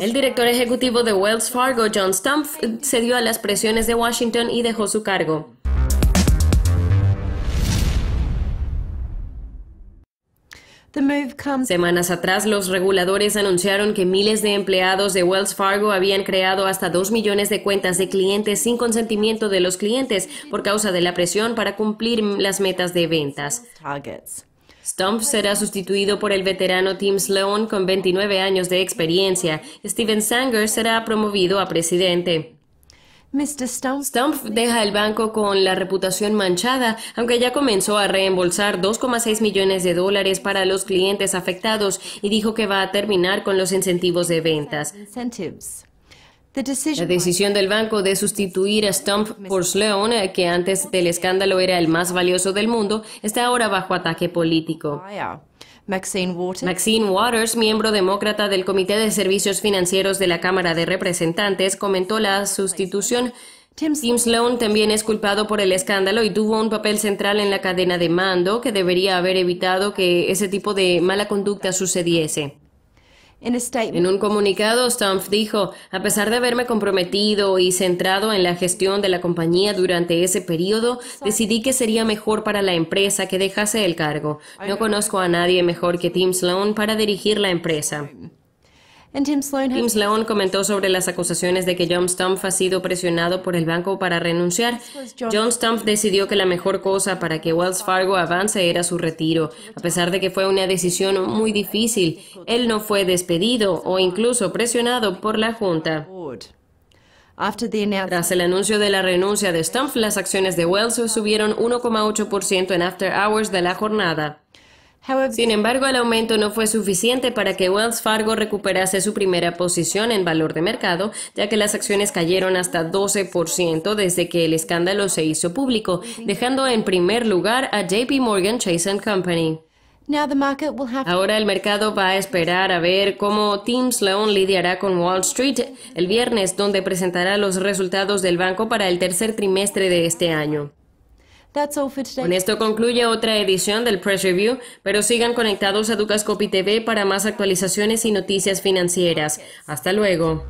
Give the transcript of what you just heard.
El director ejecutivo de Wells Fargo, John Stumpf, cedió a las presiones de Washington y dejó su cargo. Semanas atrás, los reguladores anunciaron que miles de empleados de Wells Fargo habían creado hasta 2 millones de cuentas de clientes sin consentimiento de los clientes por causa de la presión para cumplir las metas de ventas. Stump será sustituido por el veterano Tim Sloan con 29 años de experiencia. Steven Sanger será promovido a presidente. Stumpf deja el banco con la reputación manchada, aunque ya comenzó a reembolsar 2,6 millones de dólares para los clientes afectados y dijo que va a terminar con los incentivos de ventas. La decisión del banco de sustituir a Stump por Sloan, eh, que antes del escándalo era el más valioso del mundo, está ahora bajo ataque político. Maxine Waters. Maxine Waters. miembro demócrata del Comité de Servicios Financieros de la Cámara de Representantes, comentó la sustitución. Tim Sloan también es culpado por el escándalo y tuvo un papel central en la cadena de mando que debería haber evitado que ese tipo de mala conducta sucediese. En un comunicado, Stumpf dijo, a pesar de haberme comprometido y centrado en la gestión de la compañía durante ese periodo, decidí que sería mejor para la empresa que dejase el cargo. No conozco a nadie mejor que Tim Sloan para dirigir la empresa. Tim Sloan comentó sobre las acusaciones de que John Stumpf ha sido presionado por el banco para renunciar. John Stumpf decidió que la mejor cosa para que Wells Fargo avance era su retiro, a pesar de que fue una decisión muy difícil. Él no fue despedido o incluso presionado por la Junta. Tras el anuncio de la renuncia de Stumpf, las acciones de Wells subieron 1,8% en after hours de la jornada. Sin embargo, el aumento no fue suficiente para que Wells Fargo recuperase su primera posición en valor de mercado, ya que las acciones cayeron hasta 12% desde que el escándalo se hizo público, dejando en primer lugar a JP Morgan Chase Company. Ahora el mercado va a esperar a ver cómo Tim Sloan lidiará con Wall Street el viernes, donde presentará los resultados del banco para el tercer trimestre de este año. Con esto concluye otra edición del Press Review, pero sigan conectados a Ducascopy TV para más actualizaciones y noticias financieras. Hasta luego.